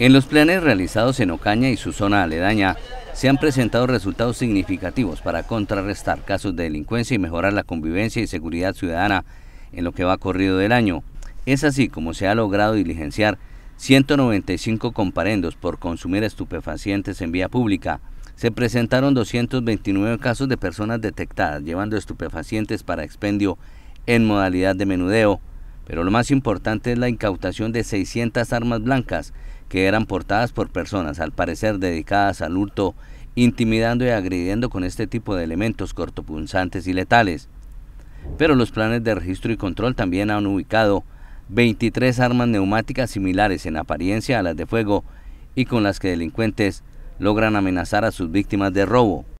En los planes realizados en Ocaña y su zona aledaña, se han presentado resultados significativos para contrarrestar casos de delincuencia y mejorar la convivencia y seguridad ciudadana en lo que va corrido del año. Es así como se ha logrado diligenciar 195 comparendos por consumir estupefacientes en vía pública. Se presentaron 229 casos de personas detectadas llevando estupefacientes para expendio en modalidad de menudeo pero lo más importante es la incautación de 600 armas blancas que eran portadas por personas, al parecer dedicadas al hurto, intimidando y agrediendo con este tipo de elementos cortopunzantes y letales. Pero los planes de registro y control también han ubicado 23 armas neumáticas similares en apariencia a las de fuego y con las que delincuentes logran amenazar a sus víctimas de robo.